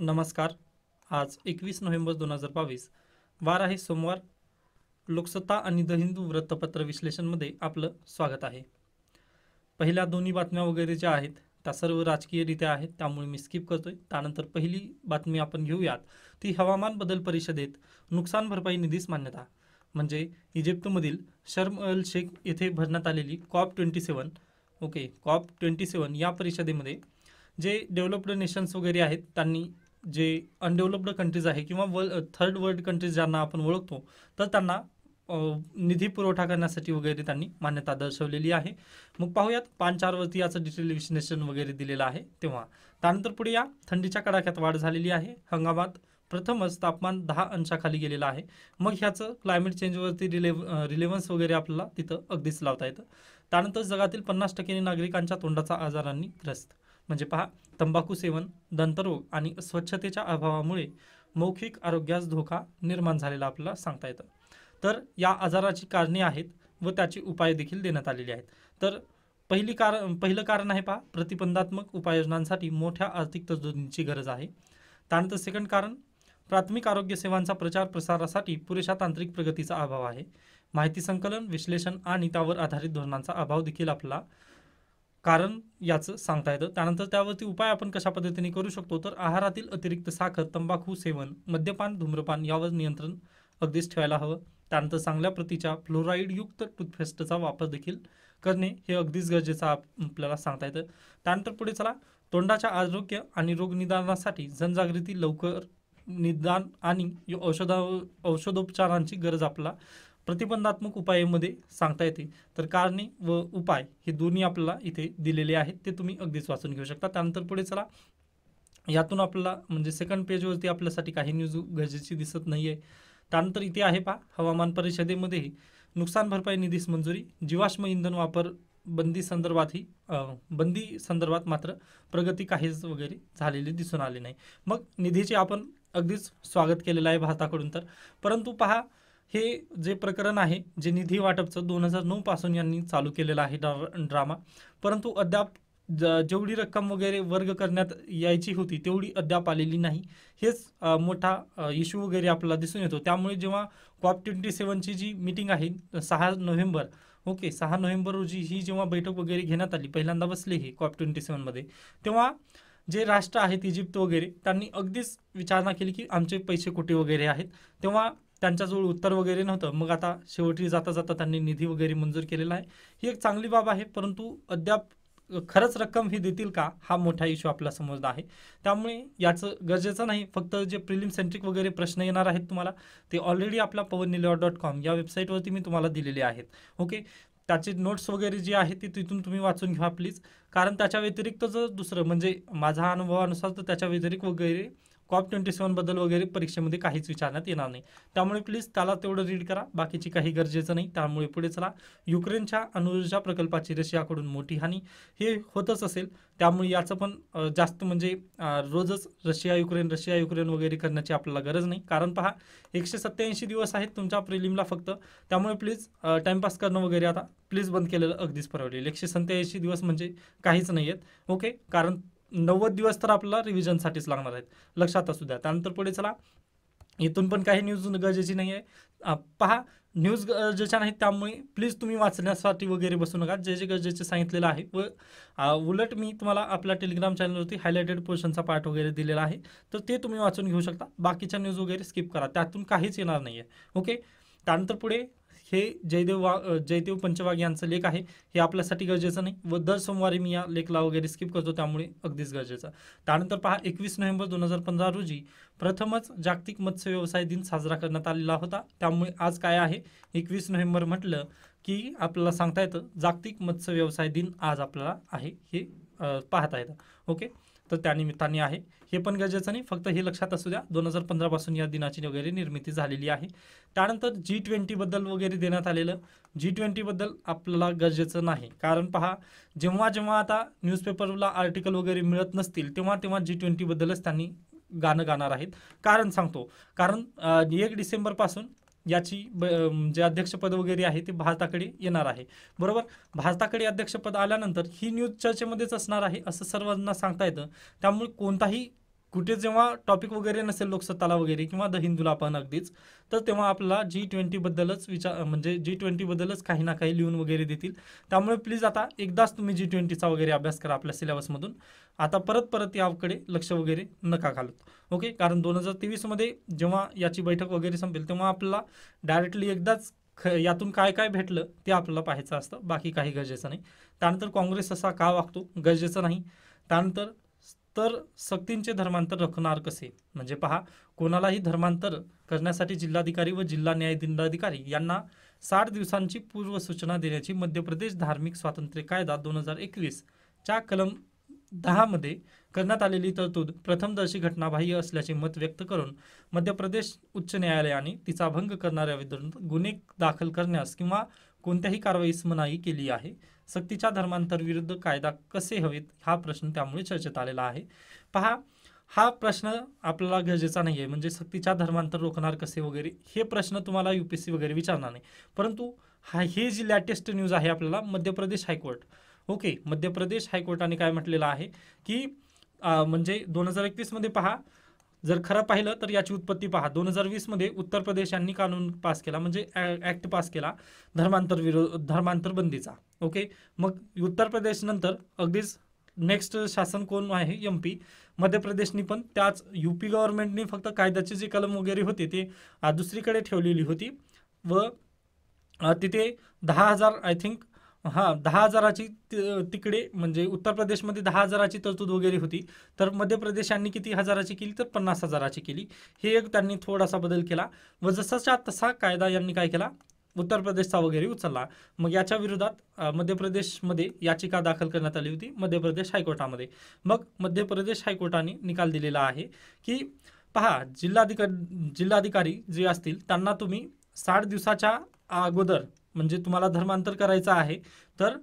नमस्कार आज एकवीस नोव्हेंबर दोन हजार बावीस वार आहे सोमवार लोकसत्ता आणि द हिंदू वृत्तपत्र विश्लेषणमध्ये आपलं स्वागत आहे पहिल्या दोन्ही बातम्या वगैरे ज्या आहेत त्या सर्व राजकीयरित्या आहेत त्यामुळे मी स्किप करतोय त्यानंतर पहिली बातमी आपण घेऊयात ती हवामान बदल परिषदेत नुकसान भरपाई निधीस मान्यता म्हणजे इजिप्तमधील शर्म अल शेख येथे भरण्यात आलेली COP twenty seven okay COP twenty seven या परिषदेमध्ये जे डेव्हलप्ड नेशन्स वगैरे आहेत त्यांनी जे अनडेव्हलप्ड कंट्रीज आहे किंवा वर्ल्ड थर्ड वर्ल्ड कंट्रीज ज्यांना आपण ओळखतो तर त्यांना निधी पुरवठा करण्यासाठी वगैरे त्यांनी मान्यता दर्शवलेली आहे मग पाहूयात पान चारवरती याचं डिटेल विश्लेषण वगैरे दिलेलं आहे तेव्हा त्यानंतर पुढे या थंडीच्या कडाक्यात वाढ झालेली आहे हंगामात प्रथमच तापमान दहा अंशाखाली गेलेलं आहे मग ह्याचं क्लायमेट चेंजवरती रिलेव रिलेव्हन्स वगैरे आपल्याला तिथं अगदीच लावता येतं त्यानंतर जगातील पन्नास टक्के नागरिकांच्या तोंडाचा आजारांनी ग्रस्त म्हणजे पहा तंबाखू सेवन दंतरोग आणि स्वच्छतेच्या अभावामुळे मौखिक आरोग्यास धोका निर्माण झालेला आपल्याला सांगता येतं तर या आजाराची कारणे आहेत व त्याचे उपाय देखील देण्यात आलेली आहेत तर पहिली कारण पहिलं कारण आहे पहा प्रतिबंधात्मक उपाययोजनांसाठी मोठ्या आर्थिक तरतुदींची गरज आहे त्यानंतर सेकंड कारण प्राथमिक आरोग्य सेवांचा प्रचार प्रसारासाठी पुरेशा तांत्रिक प्रगतीचा अभाव आहे माहिती संकलन विश्लेषण आणि त्यावर आधारित धोरणांचा अभाव देखील आपला कारण याचं सांगता येतं त्यानंतर त्यावरती उपाय आपण कशा पद्धतीने करू शकतो तर आहारातील अतिरिक्त साखर तंबाखू सेवन मद्यपान धूम्रपान यावर नियंत्रण अगदीच ठेवायला हवं त्यानंतर चांगल्या प्रतीच्या फ्लोराईडयुक्त टूथपेस्टचा वापर देखील करणे हे अगदीच गरजेचं आपल्याला सांगता येतं त्यानंतर पुढे चला तोंडाच्या आरोग्य आणि रोगनिदानासाठी जनजागृती लवकर निदान आणि औषधा औषधोपचारांची गरज आपला प्रतिबंधात्मक उपायामध्ये सांगता येते तर कारणे व उपाय हे दोन्ही आपल्याला इथे दिलेले आहेत ते तुम्ही अगदीच वाचून घेऊ शकता त्यानंतर पुढे चला यातून आपल्याला म्हणजे सेकंड पेजवरती आपल्यासाठी काही न्यूज गरजेची दिसत नाही आहे त्यानंतर इथे आहे पहा हवामान परिषदेमध्येही नुकसान भरपाई निधीस मंजुरी जीवाश्म इंधन वापर बंदी संदर्भात ही बंदी संदर्भात मात्र प्रगती काहीच वगैरे झालेली दिसून आली नाही मग निधीचे आपण अगदीच स्वागत केलेलं आहे भारताकडून तर परंतु पहा हे जे प्रकरण आहे जे निधी वाटपचं दोन हजार नऊ पासून यांनी चालू केलेलं आहे ड्रामा परंतु अद्याप जेवढी रक्कम वगैरे वर्ग करण्यात यायची होती तेवढी अद्याप आलेली नाही हेच मोठा इश्यू वगैरे आपल्याला दिसून येतो त्यामुळे जेव्हा कॉप ट्वेंटी सेवनची जी मीटिंग आहे सहा नोव्हेंबर ओके सहा नोव्हेंबर रोजी ही जेव्हा बैठक वगैरे घेण्यात आली पहिल्यांदा बसली ही कॉप ट्वेंटी सेवनमध्ये तेव्हा जे राष्ट्र आहेत इजिप्त वगैरे त्यांनी अगदीच विचारणा केली की आमचे पैसे कुठे वगैरे आहेत तेव्हा त्यांच्याजवळ उत्तर वगैरे नव्हतं मग आता शेवटी जाता जाता त्यांनी निधी वगैरे मंजूर केलेला आहे ही एक चांगली बाब आहे परंतु अद्याप खरंच रक्कम ही देतील का हा मोठा इश्यू आपल्या समोर आहे त्यामुळे याचं गरजेचं नाही फक्त जे प्रिलिम सेंट्रिक वगैरे प्रश्न येणार आहेत तुम्हाला ते ऑलरेडी आपला पवन निलेवा डॉट कॉम या वेबसाईटवरती मी तुम्हाला दिलेले आहेत ओके त्याचे नोट्स वगैरे जे आहेत ते तिथून तुम्ही वाचून घ्या प्लीज कारण त्याच्या व्यतिरिक्त जर दुसरं म्हणजे माझ्या अनुभवानुसार तर त्याच्या व्यतिरिक्त वगैरे कॉप ट्वेंटी सेवनबद्दल वगैरे परीक्षेमध्ये काहीच विचारण्यात येणार नाही त्यामुळे प्लीज त्याला तेवढं रीड करा बाकीची काही गरजेचं नाही त्यामुळे पुढे चला युक्रेनच्या अणुऊर्जा प्रकल्पाची रशियाकडून मोठी हानी हे होतच असेल त्यामुळे याचं पण जास्त म्हणजे रोजच रशिया युक्रेन रशिया युक्रेन वगैरे करण्याची आपल्याला गरज नाही कारण पहा एकशे सत्त्याऐंशी दिवस आहेत तुमच्या प्रिलिमला फक्त त्यामुळे प्लीज टाईमपास करणं वगैरे आता प्लीज बंद केलेलं अगदीच परवडेल एकशे सत्त्याऐंशी दिवस म्हणजे काहीच नाही आहेत ओके कारण नव्वद दिवस तर आपल्याला रिव्हिजनसाठीच लागणार आहेत लक्षात असू द्या त्यानंतर पुढे चला इथून पण काही न्यूज गरजेची नाही आहे पहा न्यूज गरजेच्या नाही त्यामुळे प्लीज तुम्ही वाचण्यासाठी वगैरे बसू नका जे जे गरजेचे सांगितलेलं आहे व उलट मी तुम्हाला आपल्या टेलिग्राम चॅनलवरती हायलायटेड पोर्शनचा पार्ट वगैरे दिलेला आहे तर ते तुम्ही वाचून घेऊ शकता बाकीच्या न्यूज वगैरे स्किप करा त्यातून काहीच येणार नाही आहे ओके त्यानंतर पुढे हे जयदेव वा जयदेव पंचवाग यांचं लेख आहे हे आपल्यासाठी गरजेचं नाही व दर सोमवारी मी या लेखला वगैरे स्किप करतो त्यामुळे अगदीच गरजेचा त्यानंतर पहा एकवीस नोव्हेंबर दोन हजार पंधरा रोजी प्रथमच जागतिक मत्स्य व्यवसाय दिन साजरा करण्यात आलेला होता त्यामुळे आज काय आहे एकवीस नोव्हेंबर म्हटलं की आपल्याला सांगता येतं जागतिक मत्स्य व्यवसाय दिन आज आपल्याला आहे हे पाहता येतं ओके तर त्यानिमित्ताने आहे हे पण गरजेचं नाही फक्त हे लक्षात असू द्या दोन हजार पंधरापासून या दिनाची वगैरे निर्मिती झालेली आहे त्यानंतर जी ट्वेंटीबद्दल वगैरे देण्यात आलेलं जी ट्वेंटीबद्दल आपल्याला गरजेचं नाही कारण पहा जेव्हा जेव्हा आता न्यूजपेपरला आर्टिकल वगैरे मिळत नसतील तेव्हा तेव्हा जी ट्वेंटीबद्दलच त्यांनी गाणं गाणार आहेत कारण सांगतो कारण एक डिसेंबरपासून याची जे अध्यक्षपद वगैरे आहे ते भारताकडे येणार आहे बरोबर भारताकडे अध्यक्षपद आल्यानंतर ही न्यूज चर्चेमध्येच असणार आहे असं सर्वांना सांगता येतं त्यामुळे कोणताही कुठे जेव्हा टॉपिक वगैरे नसेल लोकसत्ताला वगैरे किंवा द हिंदूला आपण अगदीच तर तेव्हा आपला जी ट्वेंटीबद्दलच विचार म्हणजे जी ट्वेंटीबद्दलच काही ना काही लिहून वगैरे देतील त्यामुळे प्लीज आता एकदाच तुम्ही जी ट्वेंटीचा वगैरे अभ्यास करा आपल्या सिलेबसमधून आता परत परत याकडे लक्ष वगैरे नका घालत ओके कारण दोन हजार तेवीसमध्ये जेव्हा याची बैठक वगैरे संपेल तेव्हा आपला डायरेक्टली एकदाच ख यातून काय काय भेटलं ते आपल्याला पाहायचं असतं बाकी काही गरजेचं नाही त्यानंतर काँग्रेस असा का वागतो गरजेचं नाही त्यानंतर तर सक्तींचे धर्मांतर रखणार कसे म्हणजे पहा कोणालाही धर्मांतर करण्यासाठी जिल्हाधिकारी व जिल्हा न्यायदंडाधिकारी यांना साठ दिवसांची पूर्व सूचना देण्याची मध्य प्रदेश धार्मिक स्वातंत्र्य कायदा दोन हजार एकवीस च्या कलम दहामध्ये करण्यात आलेली तरतूद प्रथमदर्शी घटनाबाह्य असल्याचे मत व्यक्त करून मध्य प्रदेश उच्च न्यायालयाने तिचा भंग करणाऱ्या विरुद्ध गुन्हे दाखल करण्यास किंवा कोणत्याही कारवाईस मनाई केली आहे सक्तीच्या धर्मांतरविरुद्ध कायदा कसे हवेत हा प्रश्न त्यामुळे चर्चेत आलेला आहे पहा हा प्रश्न आपल्याला गरजेचा नाही आहे म्हणजे सक्तीच्या धर्मांतर रोखणार कसे वगैरे हे प्रश्न तुम्हाला यू पी सी वगैरे विचारणार नाही परंतु हा हे जी लॅटेस्ट न्यूज आहे आपल्याला मध्य प्रदेश हायकोर्ट ओके मध्य प्रदेश हायकोर्टाने काय म्हटलेलं आहे की म्हणजे दोन हजार एकवीसमध्ये पहा जर खरं पाहिलं तर याची उत्पत्ती पहा दोन हजार वीसमध्ये उत्तर प्रदेश यांनी कानून पास केला म्हणजे ॲक्ट पास केला धर्मांतर विरोध धर्मांतर बंदीचा ओके मग उत्तर प्रदेश नंतर अगदीच नेक्स्ट शासन कोण आहे एम पी मध्य प्रदेशनी पण त्याच यू पी गव्हर्नमेंटनी फक्त कायद्याची जी कलम वगैरे होते ते दुसरीकडे ठेवलेली होती व तिथे दहा हजार आय थिंक हा दहा हजाराची तिकडे म्हणजे उत्तर प्रदेशमध्ये दहा हजाराची तरतूद वगैरे होती तर मध्य प्रदेशांनी किती हजाराची केली तर पन्नास हजाराची केली हे एक त्यांनी थोडासा बदल केला व जसाच्या तसा कायदा यांनी काय केला उत्तर प्रदेशचा वगैरे उचलला मग याच्या विरोधात मध्य प्रदेशमध्ये याचिका दाखल करण्यात आली होती मध्य प्रदेश हायकोर्टामध्ये मग मध्य प्रदेश हायकोर्टाने निकाल दिलेला आहे की पहा जिल्हाधिकारी जिल्हाधिकारी जे असतील त्यांना तुम्ही साठ दिवसाच्या अगोदर म्हणजे तुम्हाला धर्मांतर करायचं आहे तर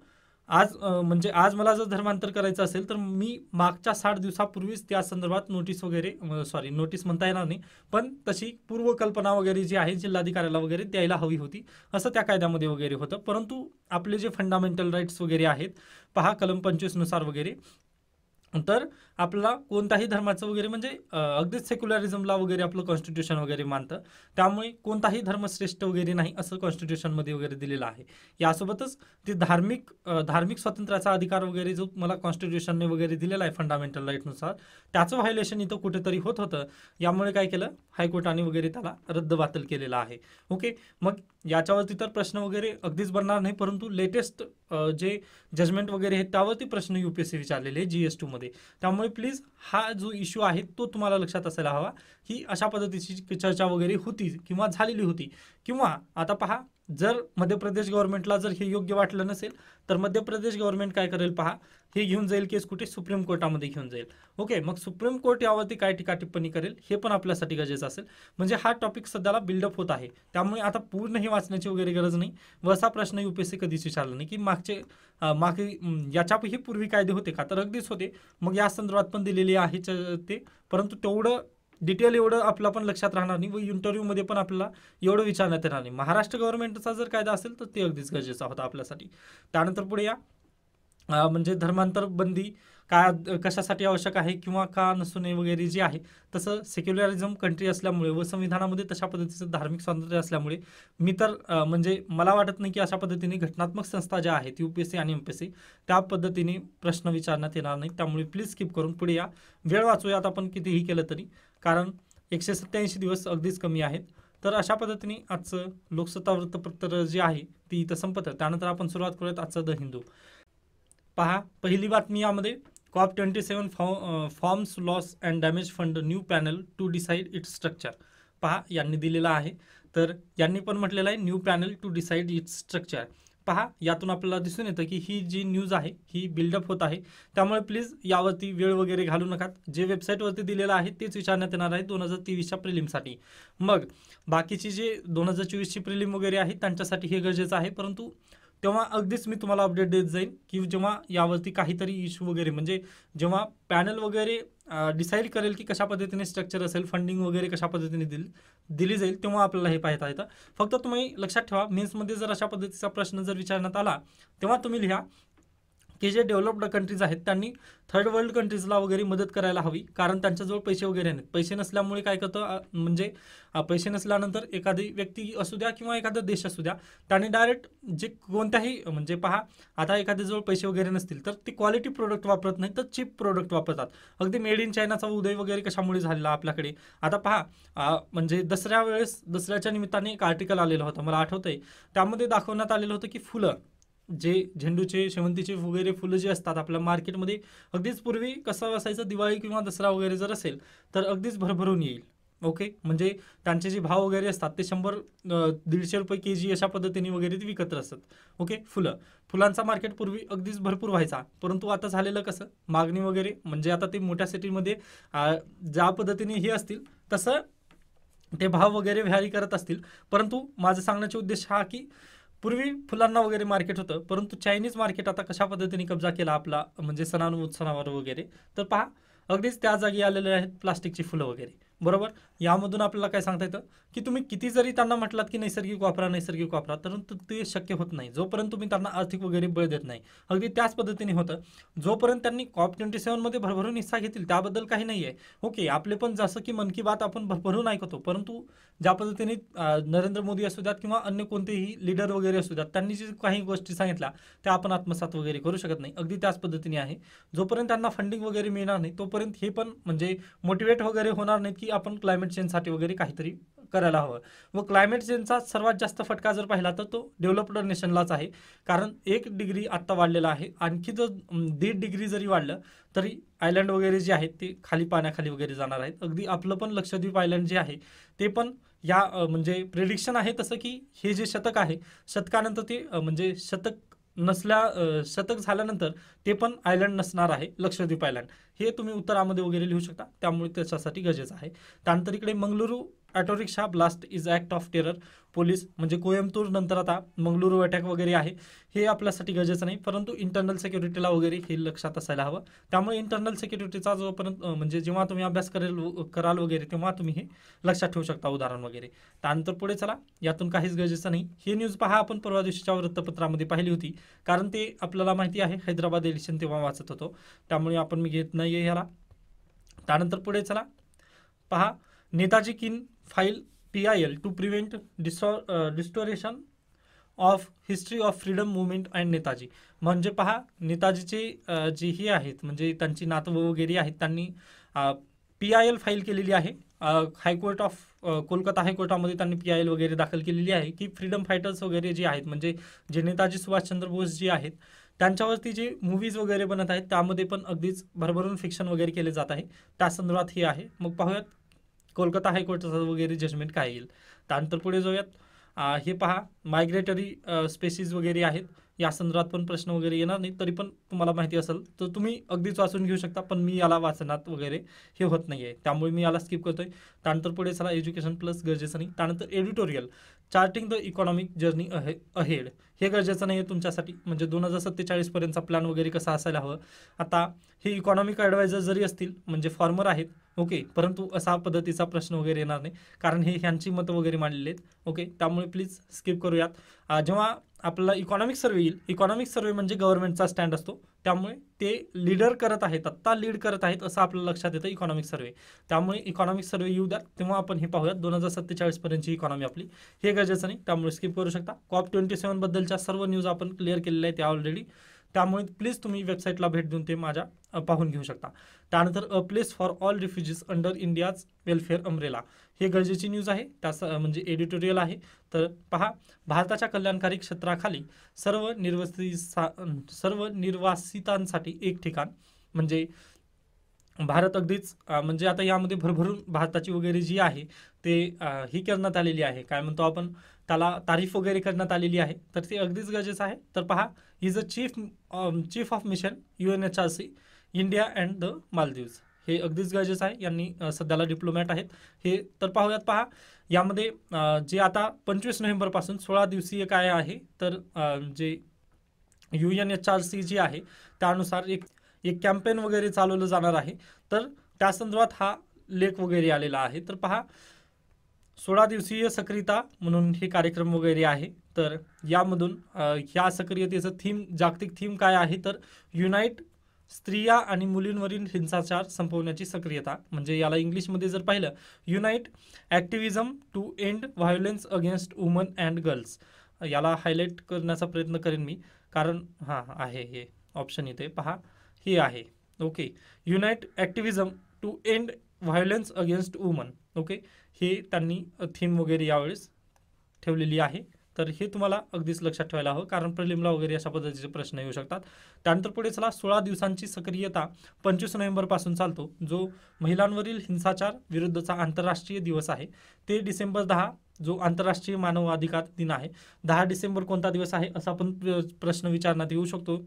आज म्हणजे आज मला जर धर्मांतर करायचं असेल तर मी मागच्या साठ दिवसापूर्वीच त्या संदर्भात नोटीस वगैरे सॉरी नोटीस म्हणता येणार नाही पण तशी पूर्वकल्पना वगैरे जी आहे जिल्हाधिकाऱ्याला वगैरे द्यायला हवी होती असं त्या कायद्यामध्ये वगैरे होतं परंतु आपले जे फंडामेंटल राईट्स वगैरे आहेत पहा कलम पंचवीसनुसार वगैरे तर आपला कोणताही धर्माचं वगैरे म्हणजे अगदीच सेक्युलरिझमला वगैरे आपलं कॉन्स्टिट्यूशन वगैरे मानतं त्यामुळे कोणताही धर्म श्रेष्ठ वगैरे नाही असं कॉन्स्टिट्यूशनमध्ये वगैरे दिलेलं आहे यासोबतच ते धार्मिक धार्मिक स्वातंत्र्याचा अधिकार वगैरे जो मला कॉन्स्टिट्यूशनने वगैरे दिलेला आहे फंडामेंटल राईटनुसार त्याचं व्हायलेशन इथं कुठेतरी होत होतं यामुळे काय केलं हायकोर्टाने वगैरे त्याला रद्दबातल केलेला आहे ओके मग याच्यावरती तर प्रश्न वगैरे अगदीच बनणार नाही परंतु लेटेस्ट जे जजमेंट वगैरे आहेत त्यावरती प्रश्न यूपीएससी विचारलेले आहे जी एस टूमध्ये त्यामुळे त्यामुळे प्लीज हा जो इश्यू आहे तो तुम्हाला लक्षात असायला हवा ही अशा पद्धतीची चर्चा वगैरे होती किंवा झालेली होती किंवा आता पहा जर मध्य प्रदेश गव्हर्नमेंटला जर हे योग्य वाटलं नसेल तर मध्य प्रदेश गव्हर्नमेंट काय करेल पहा हे घेऊन जाईल केस कुठे सुप्रीम कोर्टामध्ये घेऊन जाईल ओके मग सुप्रीम कोर्ट यावरती काय टीका टिप्पणी करेल हे पण आपल्यासाठी गरजेचं असेल म्हणजे हा टॉपिक सध्याला बिल्डअप होत आहे त्यामुळे आता पूर्ण हे वाचण्याची वगैरे गरज नाही व असा प्रश्न युपीएससी कधीच विचारला नाही की मागचे माग याच्याही पूर्वी कायदे होते का तर अगदीच होते मग या संदर्भात पण दिलेली आहे ते परंतु तेवढं डिटेल एवढं आपलं पण लक्षात राहणार नाही व मध्ये पण आपल्याला एवढं विचारण्यात येणार नाही महाराष्ट्र गव्हर्नमेंटचा जर कायदा असेल तर ते अगदीच गरजेचा होता आपल्यासाठी त्यानंतर पुढे या म्हणजे धर्मांतर बंदी का कशासाठी आवश्यक आहे किंवा का नसू नये वगैरे जे आहे तसं सेक्युलरिझम कंट्री असल्यामुळे व संविधानामध्ये तशा पद्धतीचं धार्मिक स्वातंत्र्य असल्यामुळे मी तर म्हणजे मला वाटत नाही की अशा पद्धतीने घटनात्मक संस्था ज्या आहेत यू पी एस सी आणि एम पी एस सी त्या पद्धतीने प्रश्न विचारण्यात येणार नाही त्यामुळे प्लीज स्किप करून पुढे या वेळ वाचूयात आपण कितीही केलं तरी कारण एकशे सत्त्याऐंशी दिवस अगदीच कमी आहेत तर अशा पद्धतीने आजचं लोकसत्ता वृत्तपत्र जे आहे ती इथं संपत त्यानंतर आपण सुरुवात करूयात आजचं द हिंदू पहा पहिली बातमी यामध्ये COP twenty seven forms loss and damage fund new panel to decide its structure पहा यांनी दिलेला आहे तर यांनी पण म्हटलेलं आहे new panel to decide its structure पहा यातून आपल्याला दिसून येतं की ही जी न्यूज आहे ही बिल्डअप होत आहे त्यामुळे प्लीज यावरती वेळ वगैरे घालू नका जे वेबसाईटवरती दिलेलं आहे तेच विचारण्यात येणार आहे दोन हजार तेवीसच्या प्रिलिमसाठी मग बाकीची जे दोन हजार चोवीसची प्रिलिम वगैरे आहे त्यांच्यासाठी हे गरजेचं आहे परंतु तेव्हा अगदीच मी तुम्हाला अपडेट देत जाईल की जेव्हा यावरती काहीतरी इश्यू वगैरे म्हणजे जेव्हा पॅनल वगैरे डिसाईड करेल की कशा पद्धतीने स्ट्रक्चर असेल फंडिंग वगैरे कशा पद्धतीने दिली दिली जाईल तेव्हा आपल्याला हे पाहता येतं फक्त तुम्ही लक्षात ठेवा मेन्समध्ये जर अशा पद्धतीचा प्रश्न जर विचारण्यात आला तेव्हा तुम्ही लिहा की जे डेव्हलप्ड कंट्रीज आहेत त्यांनी थर्ड वर्ल्ड कंट्रीजला वगैरे मदत करायला हवी कारण त्यांच्याजवळ पैसे वगैरे नाहीत पैसे नसल्यामुळे काय करतं म्हणजे पैसे नसल्यानंतर एखादी व्यक्ती असू द्या किंवा एखादा देश असू द्या त्याने डायरेक्ट जे कोणत्याही म्हणजे पहा आता एखाद्याजवळ पैसे वगैरे नसतील तर ते क्वालिटी प्रोडक्ट वापरत नाही तर चीप प्रोडक्ट वापरतात अगदी मेड इन चायनाचा उदय वगैरे कशामुळे झालेला आपल्याकडे आता पहा म्हणजे दसऱ्या वेळेस दसऱ्याच्या निमित्ताने एक आर्टिकल आलेला होता मला आठवतंय त्यामध्ये दाखवण्यात आलेलं होतं की फुलं जे झेंडूचे शेवंतीचे वगैरे फुलं जी असतात आपल्या मार्केटमध्ये अगदीच पूर्वी कसं असायचं दिवाळी किंवा दसरा वगैरे जर असेल तर अगदीच भरभरून येईल ओके म्हणजे त्यांचे जे भाव वगैरे असतात ते शंभर दीडशे रुपये के जी अशा पद्धतीने वगैरे ते विकत असतात ओके फुलं फुलांचा मार्केट पूर्वी अगदीच भरपूर व्हायचा परंतु आता झालेलं कसं मागणी वगैरे म्हणजे आता ते मोठ्या सिटीमध्ये ज्या पद्धतीने हे असतील तसं ते भाव वगैरे व्हॅरी करत असतील परंतु माझं सांगण्याचे उद्देश हा की पूर्वी फुलांना वगैरे मार्केट होतं परंतु चायनीज मार्केट आता कशा पद्धतीने कब्जा केला आपला म्हणजे सणानुत्सवावर वगैरे तर पहा अगदीच त्या जागी आलेले आहेत प्लास्टिकची फुलं वगैरे बरोबर यामधून आपल्याला काय सांगता येतं की तुम्ही किती जरी त्यांना म्हटलात की नैसर्गिक वापरा नैसर्गिक वापरा परंतु ते शक्य होत नाही जोपर्यंत तुम्ही त्यांना आर्थिक वगैरे बळ देत नाही अगदी त्याच पद्धतीने होतं जोपर्यंत त्यांनी कॉप ट्वेंटी सेव्हनमध्ये भरभरून हिस्सा घेतील त्याबद्दल काही नाही आहे ओके आपले पण जसं की मन की बात आपण भरभरून ऐकतो परंतु ज्या पद्धतीने नरेंद्र मोदी असू द्यात किंवा अन्य कोणतेही लिडर वगैरे असू द्यात त्यांनी जे काही गोष्टी सांगितल्या त्या आपण आत्मसात वगैरे करू शकत नाही अगदी त्याच पद्धतीने आहे जोपर्यंत त्यांना फंडिंग वगैरे मिळणार नाही तोपर्यंत हे पण म्हणजे मोटिवेट वगैरे होणार नाहीत की आपण क्लायमेट क्लायमेट चेंजसाठी वगैरे काहीतरी करायला हवं व क्लायमेट चेंजचा सर्वात जास्त फटका जर पाहिला तर तो डेव्हलप्ड नेशनलाच आहे कारण एक डिग्री आत्ता वाढलेला आहे आणखी जर दीड डिग्री जरी वाढलं तरी आयलंड वगैरे जे आहेत ते खाली पाण्याखाली वगैरे जाणार आहेत अगदी आपलं पण लक्षद्वीप आयलंड जे आहे ते पण या म्हणजे प्रिडिक्शन आहे तसं की हे जे शतक आहे शतकानंतर ते म्हणजे शतक नसल्या शतक झाल्यानंतर ते पण आयलंड नसणार आहे लक्षद्वीप आयलंड हे तुम्ही उत्तरामध्ये वगैरे लिहू शकता त्यामुळे त्याच्यासाठी गरजेचं आहे त्यानंतर इकडे Mangaluru auto rickshaw blast is act of terror police म्हणजे कोयंबतूर नंतर आता मंगळुरू अटॅक वगैरे आहे हे आपल्यासाठी गरजेचं नाही परंतु इंटरनल सेक्युरिटीला वगैरे हे लक्षात असायला हवं त्यामुळे इंटरनल सेक्युरिटीचा जोपर्यंत म्हणजे जेव्हा तुम्ही अभ्यास करेल कराल वगैरे तेव्हा तुम्ही हे लक्षात ठेवू शकता उदाहरण वगैरे त्यानंतर पुढे चला यातून काहीच गरजेचं नाही हे न्यूज पहा आपण परवा दिवशीच्या वृत्तपत्रामध्ये पाहिली होती कारण ते आपल्याला माहिती आहे हैदराबाद इलेक्शन तेव्हा वाचत होतो त्यामुळे आपण मी घेत नाही आहे ह्याला त्यानंतर पुढे चला पहा Netaji kin file P I L to distor डिस्टॉ distortion of history of freedom movement and Netaji म्हणजे पहा नेताजीचे जे हे आहेत म्हणजे त्यांची नातवं वगैरे आहेत त्यांनी पी आय एल फाईल केलेली आहे high court uh, of uh, Kolkata हायकोर्टामध्ये त्यांनी पी आय एल वगैरे दाखल केलेली आहे की फ्रीडम फायटर्स वगैरे जे आहेत म्हणजे जे नेताजी सुभाषचंद्र बोस जे आहेत त्यांच्यावरती जे मूवीज वगैरे बनत आहेत त्यामध्ये पण अगदीच भरभरून फिक्शन वगैरे केले जात आहे त्या संदर्भात हे आहे मग पाहूयात कोलकाता हायकोर्टचा वगैरे जजमेंट काय येईल त्यानंतर पुढे जाऊयात हे पहा मायग्रेटरी स्पेसिस वगैरे आहेत या संदर्भात पण प्रश्न वगैरे येणार नाही तरी पण तुम्हाला माहिती असेल तर तुम्ही अगदीच वाचून घेऊ शकता पण मी याला वाचनात वगैरे हे होत नाही आहे त्यामुळे मी याला स्किप करतोय त्यानंतर पुढे चला एज्युकेशन प्लस गरजेचं नाही त्यानंतर editorial charting the economic journey ahead हे गरजेचं नाही आहे तुमच्यासाठी म्हणजे दोन हजार सत्तेचाळीसपर्यंतचा प्लॅन वगैरे कसा असायला हवं आता हे इकॉनॉमिक ॲडवायझर जरी असतील म्हणजे फॉर्मर आहेत ओके परंतु असा पद्धतीचा प्रश्न वगैरे येणार नाही कारण हे ह्यांची मतं वगैरे मांडलेले आहेत ओके त्यामुळे प्लीज स्किप करूयात जेव्हा आपला इकॉनॉमिक सर्वे येईल इकॉनॉमिक सर्वे म्हणजे गव्हर्नमेंटचा स्टँड असतो त्यामुळे ते लीडर करत आहेत आत्ता लीड करत आहेत असं आपल्याला लक्षात येतं इकॉनॉमिक सर्वे त्यामुळे इकॉनॉमिक सर्वे येऊ द्या तेव्हा आपण हे पाहूयात दोन हजार सत्तेचाळीसपर्यंतची इकॉनॉमी आपली हे गरजेचं नाही त्यामुळे स्किप करू शकता कॉप ट्वेंटी सेवनबद्दलच्या सर्व न्यूज आपण क्लिअर केलेल्या आहेत त्या ऑलरेडी त्यामुळे प्लीज तुम्ही वेबसाईटला भेट देऊन ते माझ्या पाहून घेऊ शकता त्यानंतर a place for all refugees under India's welfare umbrella हे गरजेची न्यूज आहे त्याच म्हणजे एडिटोरियल आहे तर पहा भारताच्या कल्याणकारी क्षेत्राखाली सर्व निर्वासी सर्व निर्वासितांसाठी एक ठिकाण म्हणजे भारत अगदीच म्हणजे आता यामध्ये भरभरून भारताची वगैरे जी आहे ते ही करण्यात आलेली आहे काय म्हणतो आपण त्याला तारीफ वगैरे करण्यात आलेली आहे तर ते अगदीच गरजेचं आहे तर पहा is a chief chief of mission U N H R C India and the Maldives हे अगदीच गरजेचं आहे यांनी सध्याला डिप्लोमॅट आहेत हे तर पाहूयात पहा यामध्ये जे आता पंचवीस नोव्हेंबरपासून सोळा दिवसीय काय आहे तर जे U N H R C जी आहे त्यानुसार एक एक कॅम्पेन वगैरे चालवलं जाणार आहे तर त्या संदर्भात हा लेख वगैरे आलेला आहे तर पहा सोळा दिवसीय सक्रियता म्हणून हे कार्यक्रम वगैरे आहे तर यामधून ह्या सक्रियतेचं थीम जागतिक थीम काय आहे तर युनाईट स्त्रिया आणि मुलींवरील हिंसाचार संपवण्याची सक्रियता म्हणजे याला इंग्लिशमध्ये जर पाहिलं unite activism to end violence against woman and girls याला हायलाईट करण्याचा प्रयत्न करेन मी कारण हां आहे हे ऑप्शन इथे पहा हे आहे okay unite activism to end violence against woman okay हे त्यांनी थीम वगैरे यावेळेस ठेवलेली आहे तर हे तुम्हाला अगदीच लक्षात ठेवायला हवं कारण प्रलिमला वगैरे अशा पद्धतीचे प्रश्न येऊ शकतात त्यानंतर पुढे चला सोळा दिवसांची सक्रियता पंचवीस नोव्हेंबरपासून चालतो जो महिलांवरील हिंसाचार विरुद्धचा आंतरराष्ट्रीय दिवस आहे ते डिसेंबर दहा जो आंतरराष्ट्रीय मानवाधिकार दिन आहे दहा डिसेंबर कोणता दिवस आहे असा आपण प्रश्न विचारण्यात येऊ शकतो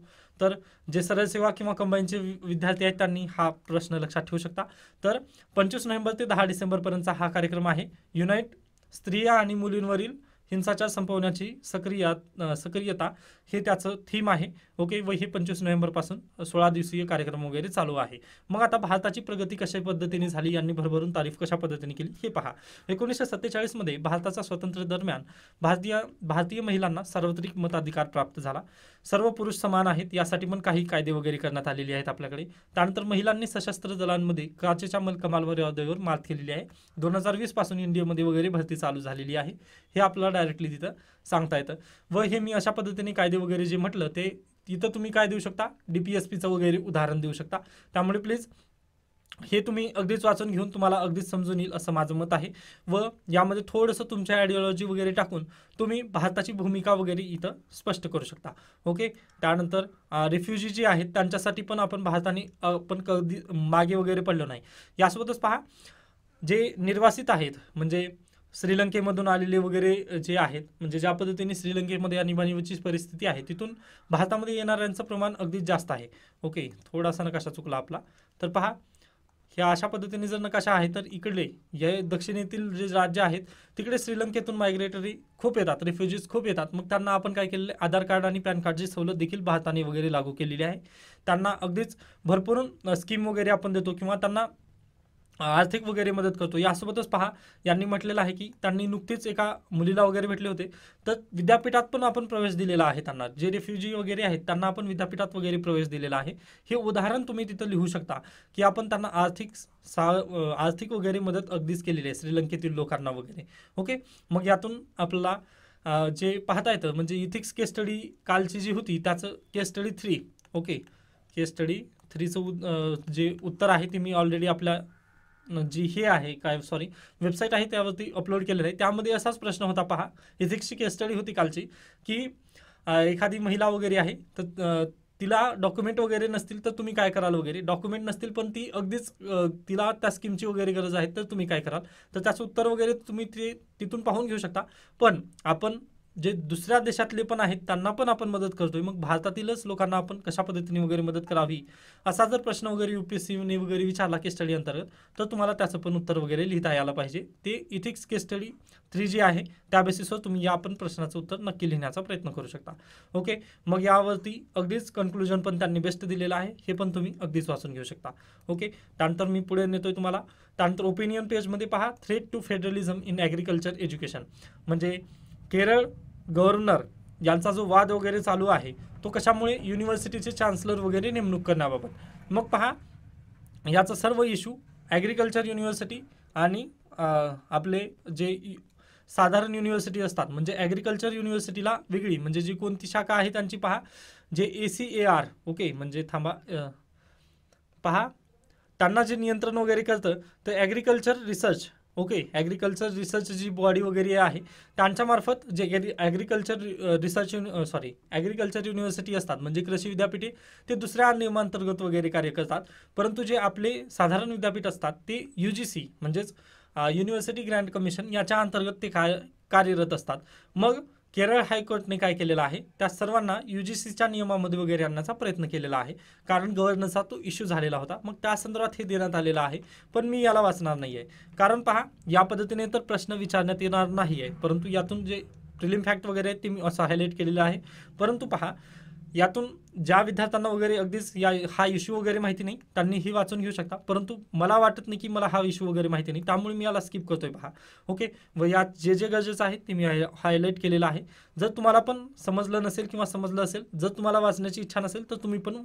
तर जे सरळ सेवा किंवा कंबाईनचे विद्यार्थी आहेत त्यांनी हा प्रश्न लक्षात ठेवू शकता तर पंचवीस नोव्हेंबर ते दहा डिसेंबरपर्यंतचा हा कार्यक्रम आहे युनाईट स्त्रिया आणि मुलींवरील हिंसाचार संपवण्याची सक्रिया सक्रियता हे त्याचं थीम आहे ओके व हे पंचवीस नोव्हेंबरपासून सोळा दिवसीय कार्यक्रम वगैरे चालू आहे मग आता भारताची प्रगती कशा पद्धतीने झाली यांनी भरभरून तारीफ कशा पद्धतीने केली हे पहा एकोणीसशे सत्तेचाळीसमध्ये भारताचा स्वतंत्र दरम्यान भारतीय भारतीय महिलांना सार्वत्रिक मताधिकार प्राप्त झाला सर्व पुरुष समान आहेत यासाठी पण काही कायदे वगैरे करण्यात आलेले आहेत आपल्याकडे त्यानंतर महिलांनी सशस्त्र दलांमध्ये काचेच्या मल कमालवर मात केलेली आहे दोन हजार वीस पासून इंडियामध्ये वगैरे भरती चालू झालेली आहे हे आपल्याला डायरेक्टली तिथं सांगता येतं व हे मी अशा पद्धतीने कायदे वगैरे जे म्हटलं ते इथं तुम्ही काय देऊ शकता डीपीएसपीचं वगैरे उदाहरण देऊ शकता त्यामुळे प्लीज हे तुम्ही अगदीच वाचून घेऊन तुम्हाला अगदीच समजून येईल असं माझं मत आहे व यामध्ये थोडंसं तुमच्या आयडिओलॉजी वगैरे टाकून तुम्ही भारताची भूमिका वगैरे इथं स्पष्ट करू शकता ओके त्यानंतर रिफ्युजी जी आहेत त्यांच्यासाठी पण आपण भारताने आपण कधी मागे वगैरे पडलो नाही यासोबतच पहा जे निर्वासित आहेत म्हणजे श्रीलंकेमधून आलेले वगैरे जे आहेत म्हणजे ज्या पद्धतीने श्रीलंकेमध्ये आणीबाणीची परिस्थिती आहे तिथून भारतामध्ये येणाऱ्यांचं प्रमाण अगदीच जास्त आहे ओके थोडासा नकाशा चुकला आपला तर पहा ह्या अशा पद्धतीने जर नकाशा आहे तर इकडले या दक्षिणेतील जे राज्य आहेत तिकडे श्रीलंकेतून मायग्रेटरी खूप येतात रिफ्युजीज खूप येतात मग त्यांना आपण काय केलेलं आधार कार्ड आणि पॅन कार्डची सवलत देखील भारताने वगैरे लागू केलेली आहे त्यांना अगदीच भरपूर स्कीम वगैरे आपण देतो किंवा त्यांना आर्थिक वगैरे मदत करतो यासोबतच पहा यांनी म्हटलेलं आहे की त्यांनी नुकतेच एका मुलीला वगैरे भेटले होते तर विद्यापीठात पण आपण प्रवेश दिलेला आहे त्यांना जे रिफ्युजी वगैरे आहेत त्यांना आपण विद्यापीठात वगैरे प्रवेश दिलेला आहे हे उदाहरण तुम्ही तिथं लिहू शकता की आपण त्यांना आर्थिक सा आर्थिक वगैरे मदत अगदीच केलेली आहे श्रीलंकेतील लोकांना वगैरे ओके मग यातून आपल्याला जे पाहता येतं म्हणजे इथिक्स केस स्टडी कालची जी होती त्याचं case study three okay case study थ्रीचं जे उत्तर आहे ते मी ऑलरेडी आपल्या जी हे आहे काय सॉरी वेबसाईट आहे त्यावरती अपलोड केलेलं आहे त्यामध्ये असाच प्रश्न होता पहा फिजिक्सची केस स्टडी होती कालची की एखादी महिला वगैरे आहे तर तिला डॉक्युमेंट वगैरे नसतील तर तुम्ही काय कराल वगैरे डॉक्युमेंट नसतील पण ती अगदीच तिला त्या स्कीमची वगैरे गरज आहे तर तुम्ही काय कराल तर त्याचं उत्तर वगैरे तुम्ही ते तिथून पाहून घेऊ शकता पण आपण जे दुसऱ्या देशातले पण आहेत त्यांना पण आपण मदत करतोय मग भारतातीलच लोकांना आपण कशा पद्धतीने वगैरे मदत करावी असा जर प्रश्न वगैरे युपीएससीने वगैरे विचारला केस स्टडी अंतर्गत तर तुम्हाला त्याचं पण उत्तर वगैरे लिहिता यायला पाहिजे ते इथिक्स केस स्टडी थ्री जी आहे त्या बेसिसवर तुम्ही या पण प्रश्नाचं उत्तर नक्की लिहिण्याचा प्रयत्न करू शकता ओके मग यावरती अगदीच कन्क्लुजन पण त्यांनी बेस्ट दिलेलं आहे हे पण तुम्ही अगदीच वाचून घेऊ शकता ओके त्यानंतर मी पुढे नेतोय तुम्हाला त्यानंतर ओपिनियन पेजमध्ये पहा threat to federalism in agriculture education म्हणजे केरळ गव्हर्नर यांचा जो वाद वगैरे चालू आहे तो कशामुळे युनिव्हर्सिटीचे चान्सलर वगैरे नेमणूक करण्याबाबत मग पहा याचा सर्व इशू ॲग्रिकल्चर युनिव्हर्सिटी आणि आपले जे साधारण युनिव्हर्सिटी असतात म्हणजे ॲग्रिकल्चर युनिव्हर्सिटीला वेगळी म्हणजे जी कोणती शाखा आहे त्यांची पहा जे A C A R okay म्हणजे थांबा पहा त्यांना जे नियंत्रण वगैरे करतं तर agriculture research okay agriculture research जी बॉडी वगैरे आहे त्यांच्यामार्फत जे agriculture research uni sorry agriculture university असतात म्हणजे कृषी विद्यापीठे ते दुसऱ्या नियमांतर्गत वगैरे कार्य करतात परंतु जे आपले साधारण विद्यापीठ असतात ते यू जी सी म्हणजेच युनिव्हर्सिटी ग्रँड कमिशन याच्या अंतर्गत ते कार्यरत असतात मग केरळ हायकोर्टने काय केलेलं आहे त्या सर्वांना यू जी सीच्या नियमामध्ये वगैरे आणण्याचा प्रयत्न केलेला आहे कारण गव्हर्नरचा तो इश्यू झालेला होता मग त्या संदर्भात हे देण्यात आलेलं आहे पण मी याला वाचणार नाही आहे कारण पहा या पद्धतीने तर प्रश्न विचारण्यात येणार नाही आहे परंतु यातून जे प्रिलिम फॅक्ट वगैरे ते मी असं हायलाईट केलेलं आहे परंतु पहा यातून ज्या विद्यार्थ्यांना वगैरे अगदीच या हा इश्यू वगैरे माहिती नाही त्यांनी ही वाचून घेऊ शकता परंतु मला वाटत नाही की मला हा इश्यू वगैरे माहिती नाही त्यामुळे मी याला स्किप करतोय पहा ओके व यात जे जे गरजेचं आहे ते मी हायलाईट केलेलं आहे जर तुम्हाला पण समजलं नसेल किंवा समजलं असेल जर तुम्हाला वाचण्याची इच्छा नसेल तर तुम्ही पण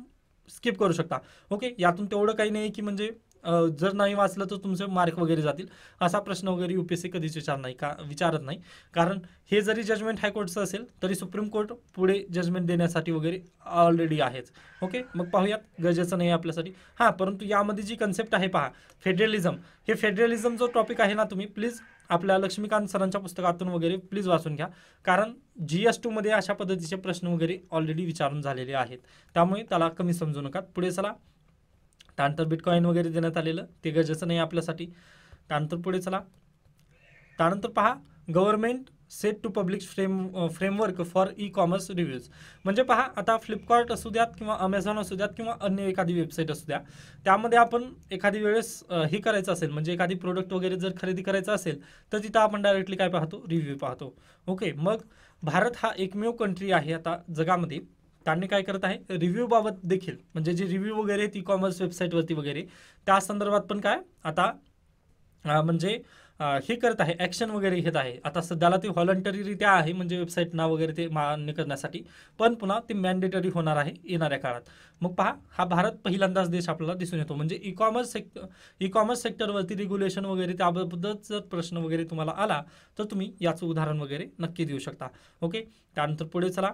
स्किप करू शकता ओके यातून तेवढं काही नाही की म्हणजे जर नाही वाचलं तर तुमचे मार्क वगैरे जातील असा प्रश्न वगैरे सी कधीच विचार नाही का विचारत नाही कारण हे जरी जजमेंट हायकोर्टचं असेल तरी सुप्रीम कोर्ट पुढे जजमेंट देण्यासाठी वगैरे ऑलरेडी आहेच ओके मग पाहूयात गरजेचं नाही आपल्यासाठी हां परंतु यामध्ये जी कन्सेप्ट आहे पहा फेडरलिझम हे फेडरलिझम जो टॉपिक आहे ना तुम्ही प्लीज आपल्या लक्ष्मीकांत सरांच्या पुस्तकातून वगैरे प्लीज वाचून घ्या कारण जी एस टूमध्ये अशा पद्धतीचे प्रश्न वगैरे ऑलरेडी विचारून झालेले आहेत त्यामुळे त्याला कमी समजू नका पुढे चला त्यानंतर बिटकॉईन वगैरे देण्यात आलेलं ते गरजेचं नाही आपल्यासाठी त्यानंतर पुढे चला त्यानंतर पहा government set to public frame framework for e commerce reviews म्हणजे पहा आता फ्लिपकार्ट असू द्यात किंवा अमेझॉन असू द्यात किंवा अन्य एखादी वेबसाईट असू द्या त्यामध्ये आपण एखादी वेळेस हे करायचं असेल म्हणजे एखादी प्रोडक्ट वगैरे जर खरेदी करायचं असेल तर तिथं आपण डायरेक्टली काय पाहतो रिव्ह्यू पाहतो ओके मग भारत हा एकमेव कंट्री आहे आता जगामध्ये त्यांनी काय करत आहे रिव्ह्यूबाबत देखील म्हणजे जे रिव्ह्यू वगैरे आहेत ई कॉमर्स वेबसाईटवरती वगैरे त्या संदर्भात पण काय आता म्हणजे हे करत आहे ॲक्शन वगैरे घेत आहे आता सध्याला ते व्हॉलंटरीरित्या आहे म्हणजे वेबसाईट नाव वगैरे ते मान्य करण्यासाठी पण पुन्हा ते मॅन्डेटरी होणार आहे येणाऱ्या काळात मग पहा हा भारत पहिल्यांदाच देश आपल्याला दिसून येतो म्हणजे e commerce sect e commerce सेक्टरवरती रेग्युलेशन वगैरे त्याबद्दल जर प्रश्न वगैरे तुम्हाला आला तर तुम्ही याचं उदाहरण वगैरे नक्की देऊ शकता ओके त्यानंतर पुढे चला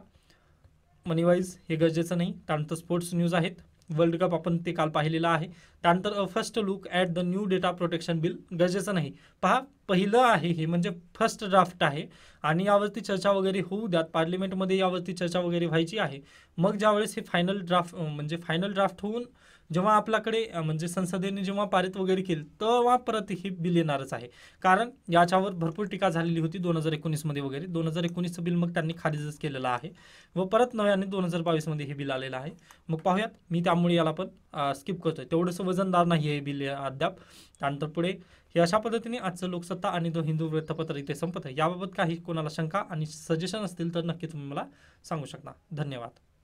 मनीवाईज हे गरजेचं नाही त्यानंतर स्पोर्ट्स न्यूज आहेत वर्ल्ड कप आपण ते काल पाहिलेलं आहे त्यानंतर first look at the new data protection bill गरजेचं नाही पहा पहिलं आहे हे म्हणजे फर्स्ट ड्राफ्ट आहे आणि यावरती चर्चा वगैरे होऊ द्यात पार्लिमेंटमध्ये यावरती चर्चा वगैरे व्हायची आहे मग ज्यावेळेस हे फायनल ड्राफ्ट म्हणजे फायनल ड्राफ्ट होऊन जेव्हा आपल्याकडे म्हणजे संसदेने जेव्हा पारित वगैरे केलं तेव्हा परत हे बिल येणारच आहे कारण याच्यावर भरपूर टीका झालेली होती दोन हजार एकोणीसमध्ये वगैरे दोन हजार एकोणीसचं बिल मग त्यांनी खारिजच केलेलं आहे व परत नव्याने दोन हजार बावीसमध्ये हे बिल आलेलं आहे मग पाहूयात मी त्यामुळे याला पण स्किप करतोय तेवढंसं वजनदार नाही हे बिल अद्याप त्यानंतर पुढे हे अशा पद्धतीने आजचं लोकसत्ता आणि दो हिंदू वृत्तपत्र इथे संपत आहे याबाबत काही कोणाला शंका आणि सजेशन असतील तर नक्की तुम्ही मला सांगू शकता धन्यवाद